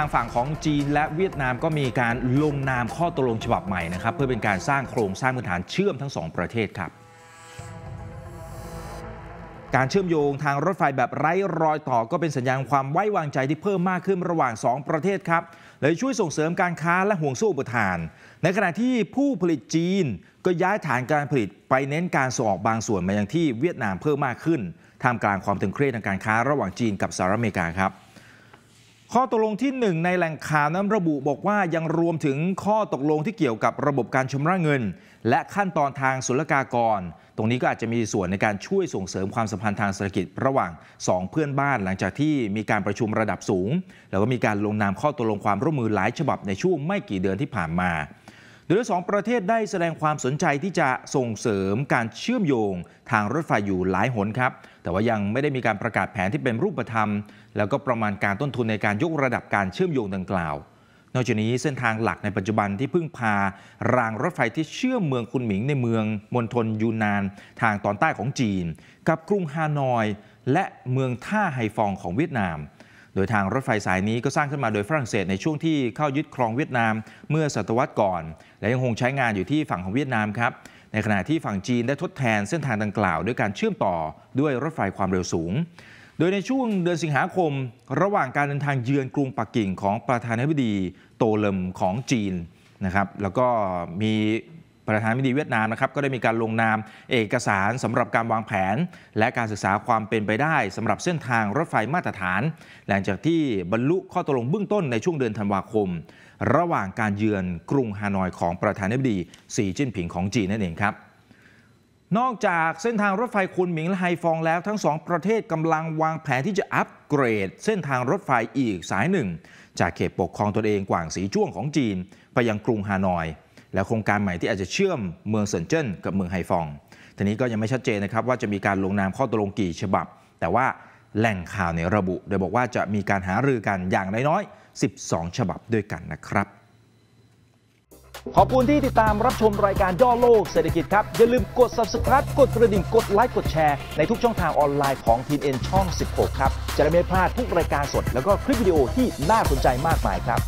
างฝั่งของจีนและเวียดนามก็มีการลงนามข้อตกลงฉบับใหม่นะครับเพื่อเป็นการสร้างโครงสร้างพื้นฐานเชื่อมทั้งสองประเทศครับ การเชื่อมโยงทางรถไฟแบบไร้รอยต่อก็เป็นสัญญาณความไว้วางใจที่เพิ่มมากขึ้นระหว่าง 2 ประเทศครับและช่วยส่งเสริมการค้าและห่วงโซ่อุปทาน ในขณะที่ผู้ผลิตจีนก็ย้ายฐานการผลิตไปเน้นการส่งออกบางส่วนมายังที่เวียดนามเพิ่มมากขึ้นท่ามกลางความตึงเครียดทางการค้าระหว่างจีนกับสหรัฐอเมริกาครับข้อตกลงที่ 1 ในแหล่งข่าวนั้นระบุ บอกว่ายังรวมถึงข้อตกลงที่เกี่ยวกับระบบการชำระเงิน และขั้นตอนทางศุลกากร ตรงนี้ก็อาจจะมีส่วนในการช่วยส่งเสริมความสัมพันธ์ทางเศรษฐกิจระหว่าง 2 เพื่อนบ้านหลังจากที่มีการประชุมระดับสูง แล้วก็มีการลงนามข้อตกลงความร่วมมือหลายฉบับในช่วงไม่กี่เดือนที่ผ่านมาโดยสองประเทศได้แสดงความสนใจที่จะส่งเสริมการเชื่อมโยง ทางรถไฟอยู่หลายหนครับ แต่ว่ายังไม่ได้มีการประกาศแผนที่เป็นรูปธรรม แล้วก็ประมาณการต้นทุนในการยกระดับการเชื่อมโยงดังกล่าว นอกจากนี้เส้นทางหลักในปัจจุบันที่พึ่งพา รางรถไฟที่เชื่อมเมืองคุนหมิงในเมืองมณฑลยูนาน ทางตอนใต้ของจีน กับกรุงฮานอย และเมืองท่าไฮฟองของเวียดนามโดยทางรถไฟสายนี้ก็สร้างขึ้นมาโดยฝรั่งเศสในช่วงที่เข้ายึดครองเวียดนาม เมื่อศตวรรษก่อนและยังคงใช้งานอยู่ที่ฝั่งของเวียดนามครับในขณะที่ฝั่งจีนได้ทดแทนเส้นทางดังกล่าว ด้วยการเชื่อมต่อด้วยรถไฟความเร็วสูง โดยในช่วงเดือนสิงหาคม ระหว่างการเดินทางเยือนกรุงปักกิ่งของประธานาธิบดี โตเลมของจีนนะครับแล้วก็มีประธานาธิบดีเวียดนามนะครับก็ได้มีการลงนามเอกสารสำหรับการวางแผน และการศึกษาความเป็นไปได้ สำหรับเส้นทางรถไฟมาตรฐานหลังจากที่บรรลุข้อตกลงเบื้องต้นในช่วงเดือนธันวาคมระหว่างการเยือนกรุงฮานอยของประธานาธิบดีสีจิ้นผิงของจีนนั่นเองครับนอกจากเส้นทางรถไฟคุนหมิงและไฮฟองแล้วทั้งสองประเทศกำลังวางแผนที่จะอัปเกรด เส้นทางรถไฟอีกสายหนึ่ง จากเขตปกครองตนเองกว่างสีจ้วงของจีน ไปยังกรุงฮานอยแล้วโครงการใหม่ที่อาจจะเชื่อมเมืองเซินเจิ้นกับเมืองไฮฟองทีนี้ก็ยังไม่ชัดเจนนะครับว่าจะมีการลงนามข้อตกลงกี่ฉบับ แต่ว่าแหล่งข่าวเนี่ยระบุ โดยบอกว่าจะมีการหารือกันอย่างน้อยๆ 12 ฉบับด้วยกันนะครับ ขอบคุณที่ติดตามรับชมรายการย่อโลกเศรษฐกิจครับ อย่าลืมกด subscribe กดกระดิ่ง กดไลค์ กดแชร์ในทุกช่องทางออนไลน์ของทีมเอ็นช่อง 16 ครับ จะได้ไม่พลาดทุกรายการสดแล้วก็คลิปวิดีโอที่น่าสนใจมากมายครับ